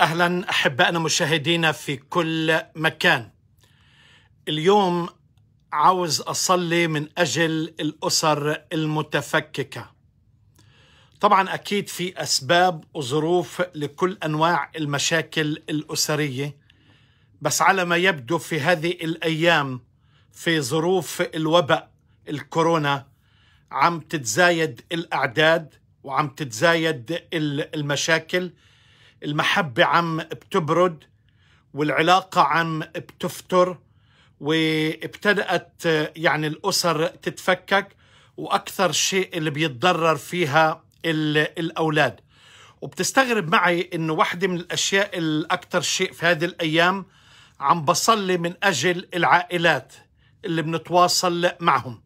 اهلا احبائنا مشاهدينا في كل مكان. اليوم عاوز اصلي من اجل الاسر المتفككه. طبعا اكيد في اسباب وظروف لكل انواع المشاكل الاسريه بس على ما يبدو في هذه الايام في ظروف الوباء الكورونا عم تتزايد الاعداد وعم تتزايد المشاكل المحبة عم بتبرد والعلاقة عم بتفتر وابتدأت يعني الأسر تتفكك وأكثر شيء اللي بيتضرر فيها الأولاد وبتستغرب معي إنه واحدة من الأشياء الأكثر شيء في هذه الأيام عم بصلي من أجل العائلات اللي بنتواصل معهم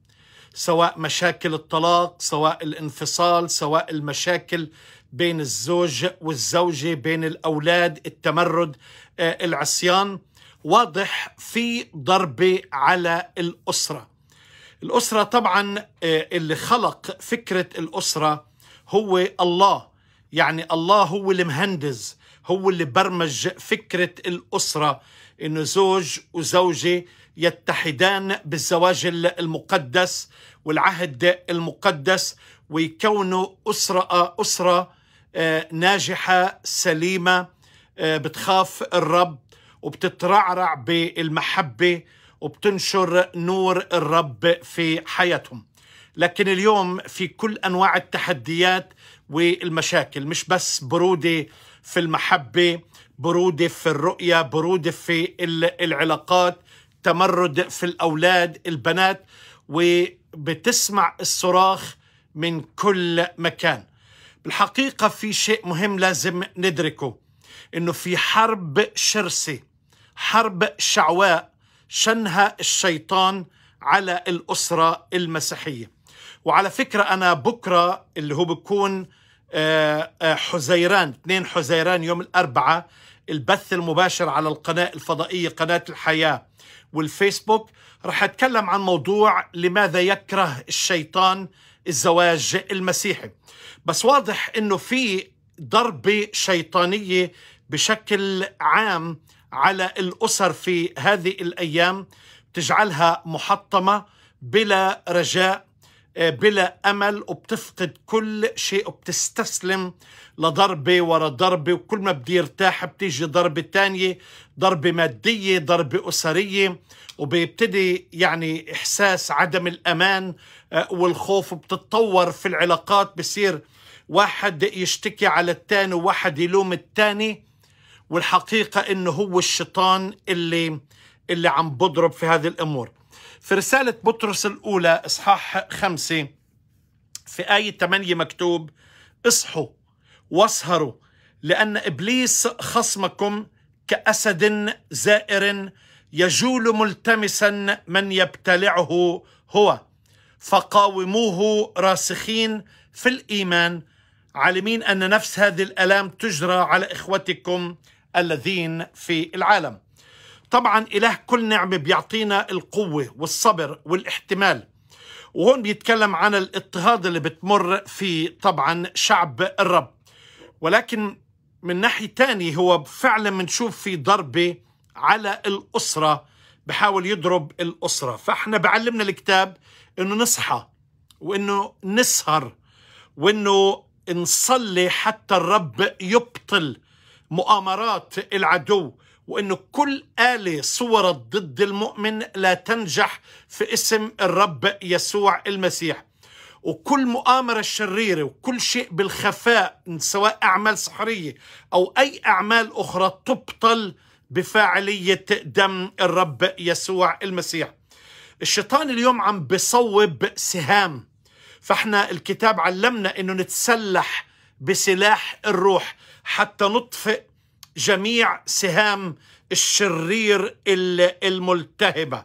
سواء مشاكل الطلاق سواء الانفصال سواء المشاكل بين الزوج والزوجة بين الأولاد التمرد آه، العصيان واضح في ضربة على الأسرة الأسرة طبعا آه، اللي خلق فكرة الأسرة هو الله يعني الله هو المهندس هو اللي برمج فكرة الأسرة إنه زوج وزوجة يتحدان بالزواج المقدس والعهد المقدس ويكونوا أسرة آه، أسرة آه، ناجحة سليمة آه، بتخاف الرب وبتترعرع بالمحبة وبتنشر نور الرب في حياتهم لكن اليوم في كل أنواع التحديات والمشاكل مش بس برودة في المحبة برودة في الرؤية برودة في العلاقات تمرد في الأولاد البنات وبتسمع الصراخ من كل مكان الحقيقة في شيء مهم لازم ندركه إنه في حرب شرسة حرب شعواء شنها الشيطان على الأسرة المسيحية وعلى فكرة أنا بكرة اللي هو بكون آه، آه، حزيران 2 حزيران يوم الأربعاء البث المباشر على القناة الفضائية قناة الحياة والفيسبوك رح أتكلم عن موضوع لماذا يكره الشيطان الزواج المسيحي بس واضح انه في ضربه شيطانيه بشكل عام على الاسر في هذه الايام تجعلها محطمه بلا رجاء آه، بلا امل وبتفقد كل شيء وبتستسلم لضربه ورا ضربه وكل ما بدي يرتاح بتيجي ضربه تانية ضربه ماديه ضربه اسريه وبيبتدي يعني احساس عدم الامان آه، والخوف وبتتطور في العلاقات بصير واحد يشتكي على الثاني وواحد يلوم الثاني والحقيقه انه هو الشيطان اللي اللي عم بضرب في هذه الامور في رسالة بطرس الأولى إصحاح خمسة في آية 8 مكتوب اصحوا واسهروا لأن إبليس خصمكم كأسد زائر يجول ملتمسا من يبتلعه هو فقاوموه راسخين في الإيمان عالمين أن نفس هذه الألام تجرى على إخوتكم الذين في العالم طبعا إله كل نعمة بيعطينا القوة والصبر والاحتمال وهون بيتكلم عن الاضطهاد اللي بتمر فيه طبعا شعب الرب ولكن من ناحية تانية هو فعلا بنشوف في ضربة على الأسرة بحاول يضرب الأسرة فإحنا بعلمنا الكتاب إنه نصحى وإنه نسهر وإنه نصلي حتى الرب يبطل مؤامرات العدو وانه كل آلة صورت ضد المؤمن لا تنجح في اسم الرب يسوع المسيح وكل مؤامرة شريرة وكل شيء بالخفاء سواء أعمال سحرية أو أي أعمال أخرى تبطل بفاعلية دم الرب يسوع المسيح الشيطان اليوم عم بصوب سهام فاحنا الكتاب علمنا انه نتسلح بسلاح الروح حتى نطفئ جميع سهام الشرير الملتهبة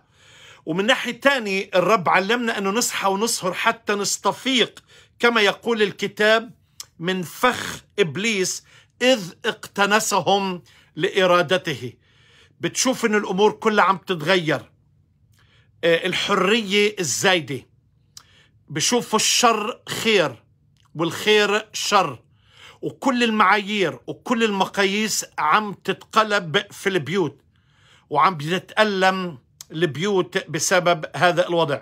ومن ناحية تاني الرب علمنا أنه نصحى ونسهر حتى نستفيق كما يقول الكتاب من فخ إبليس إذ اقتنسهم لإرادته بتشوف أن الأمور كلها عم تتغير آه، الحرية الزايدة بشوفوا الشر خير والخير شر وكل المعايير وكل المقاييس عم تتقلب في البيوت وعم بتتألم البيوت بسبب هذا الوضع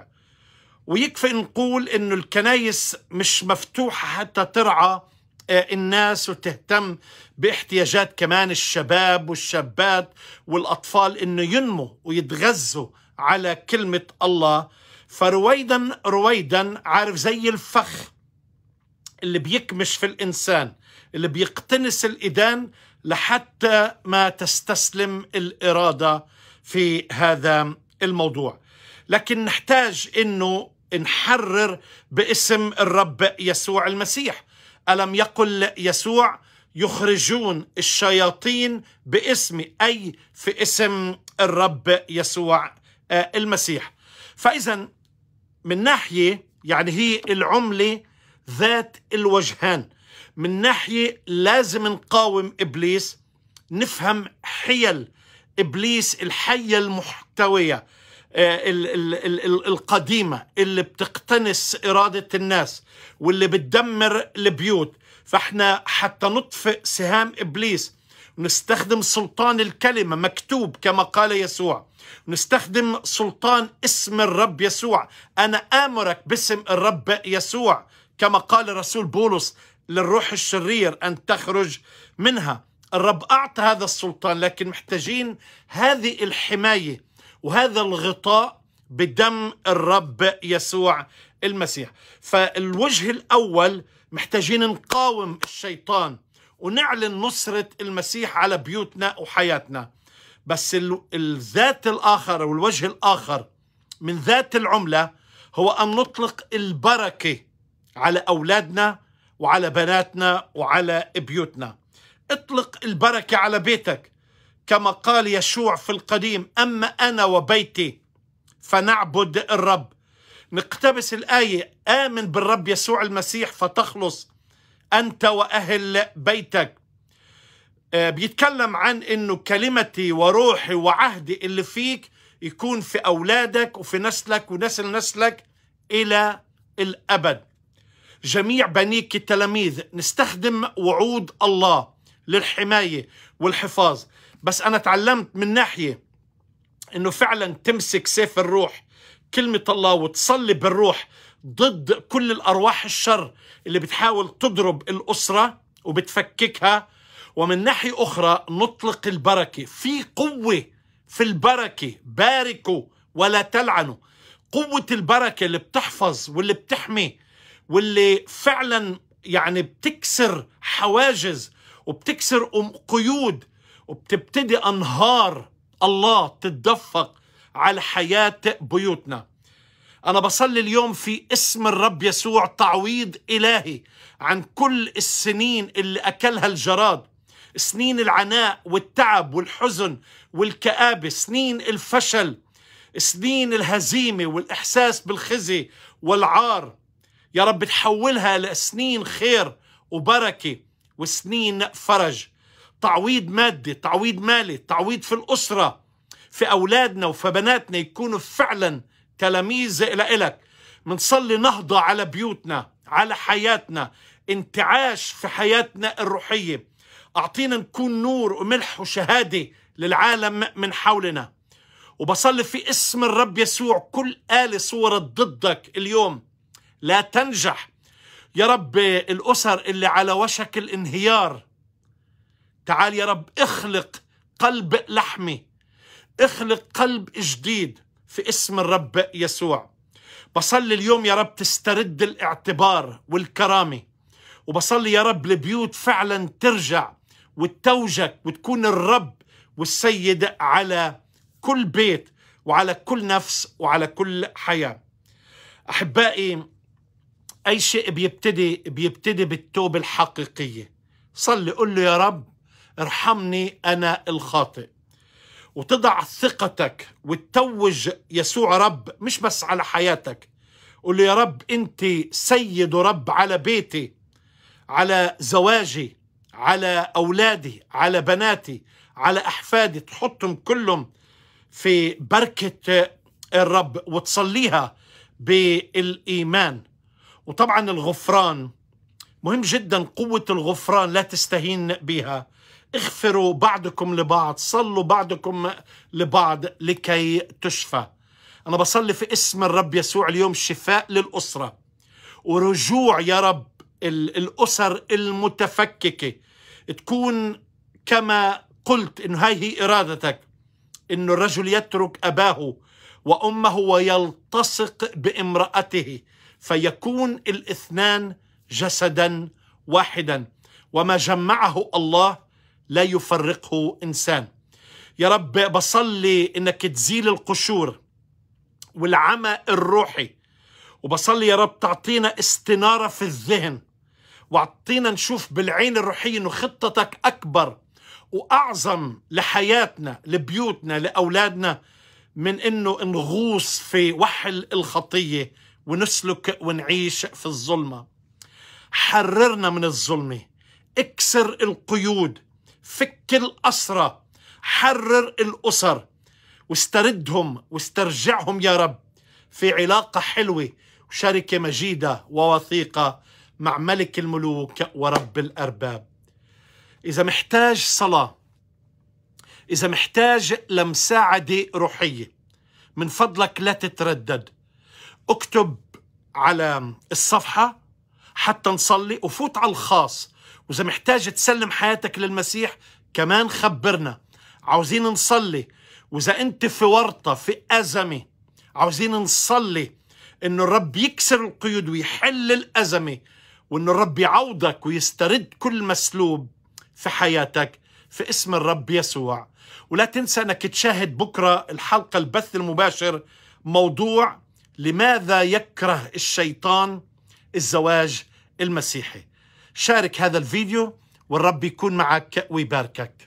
ويكفي نقول انه الكنايس مش مفتوحة حتى ترعى آه، الناس وتهتم باحتياجات كمان الشباب والشابات والأطفال انه ينموا ويتغذوا على كلمة الله فرويدا رويدا عارف زي الفخ اللي بيكمش في الإنسان اللي بيقتنس الإدان لحتى ما تستسلم الإرادة في هذا الموضوع لكن نحتاج أنه نحرر باسم الرب يسوع المسيح ألم يقل يسوع يخرجون الشياطين باسمي أي في اسم الرب يسوع آه، المسيح فإذا من ناحية يعني هي العملة ذات الوجهان من ناحية لازم نقاوم إبليس نفهم حيل إبليس الحية المحتوية آه، القديمة اللي بتقتنس إرادة الناس واللي بتدمر البيوت فاحنا حتى نطفئ سهام إبليس نستخدم سلطان الكلمة مكتوب كما قال يسوع نستخدم سلطان اسم الرب يسوع أنا آمرك باسم الرب يسوع كما قال الرسول بولس للروح الشرير أن تخرج منها الرب أعطى هذا السلطان لكن محتاجين هذه الحماية وهذا الغطاء بدم الرب يسوع المسيح فالوجه الأول محتاجين نقاوم الشيطان ونعلن نصرة المسيح على بيوتنا وحياتنا بس الذات الآخر والوجه الآخر من ذات العملة هو أن نطلق البركة على أولادنا وعلى بناتنا وعلى بيوتنا اطلق البركة على بيتك كما قال يشوع في القديم أما أنا وبيتي فنعبد الرب نقتبس الآية آمن بالرب يسوع المسيح فتخلص أنت وأهل بيتك آه، بيتكلم عن أنه كلمتي وروحي وعهدي اللي فيك يكون في أولادك وفي نسلك ونسل نسلك إلى الأبد جميع بنيك التلاميذ نستخدم وعود الله للحماية والحفاظ بس أنا تعلمت من ناحية أنه فعلا تمسك سيف الروح كلمة الله وتصلي بالروح ضد كل الأرواح الشر اللي بتحاول تضرب الأسرة وبتفككها ومن ناحية أخرى نطلق البركة في قوة في البركة باركوا ولا تلعنوا قوة البركة اللي بتحفظ واللي بتحمي واللي فعلا يعني بتكسر حواجز وبتكسر قيود وبتبتدي انهار الله تتدفق على حياه بيوتنا انا بصلي اليوم في اسم الرب يسوع تعويض الهي عن كل السنين اللي اكلها الجراد سنين العناء والتعب والحزن والكآبة سنين الفشل سنين الهزيمة والإحساس بالخزي والعار يا رب تحولها لسنين خير وبركة وسنين فرج تعويض مادي تعويض مالي تعويض في الأسرة في أولادنا وفي بناتنا يكونوا فعلا تلاميذ لإلك منصلي نهضة على بيوتنا على حياتنا انتعاش في حياتنا الروحية أعطينا نكون نور وملح وشهادة للعالم من حولنا وبصلي في اسم الرب يسوع كل آلة صورت ضدك اليوم لا تنجح يا رب الأسر اللي على وشك الانهيار تعال يا رب اخلق قلب لحمي اخلق قلب جديد في اسم الرب يسوع بصلي اليوم يا رب تسترد الاعتبار والكرامة وبصلي يا رب البيوت فعلا ترجع وتتوجك وتكون الرب والسيد على كل بيت وعلى كل نفس وعلى كل حياة أحبائي أي شيء بيبتدي بيبتدي بالتوبة الحقيقية صلي قل له يا رب ارحمني أنا الخاطئ وتضع ثقتك وتتوج يسوع رب مش بس على حياتك قل له يا رب أنت سيد رب على بيتي على زواجي على أولادي على بناتي على أحفادي تحطهم كلهم في بركة الرب وتصليها بالإيمان وطبعا الغفران مهم جدا قوة الغفران لا تستهين بها اغفروا بعضكم لبعض صلوا بعضكم لبعض لكي تشفى أنا بصلي في اسم الرب يسوع اليوم شفاء للأسرة ورجوع يا رب الأسر المتفككة تكون كما قلت إنه هاي هي إرادتك إنه الرجل يترك أباه وأمه ويلتصق بامرأته فيكون الاثنان جسدا واحدا وما جمعه الله لا يفرقه انسان يا رب بصلي انك تزيل القشور والعمى الروحي وبصلي يا رب تعطينا استناره في الذهن واعطينا نشوف بالعين الروحيه انه خطتك اكبر واعظم لحياتنا لبيوتنا لاولادنا من انه نغوص في وحل الخطيه ونسلك ونعيش في الظلمة حررنا من الظلمة اكسر القيود فك الأسرة حرر الأسر واستردهم واسترجعهم يا رب في علاقة حلوة وشركة مجيدة ووثيقة مع ملك الملوك ورب الأرباب إذا محتاج صلاة إذا محتاج لمساعدة روحية من فضلك لا تتردد اكتب على الصفحة حتى نصلي وفوت على الخاص وإذا محتاج تسلم حياتك للمسيح كمان خبرنا عاوزين نصلي وإذا أنت في ورطة في أزمة عاوزين نصلي إنه الرب يكسر القيود ويحل الأزمة وإنه الرب يعوضك ويسترد كل مسلوب في حياتك في اسم الرب يسوع ولا تنسى أنك تشاهد بكرة الحلقة البث المباشر موضوع لماذا يكره الشيطان الزواج المسيحي شارك هذا الفيديو والرب يكون معك ويباركك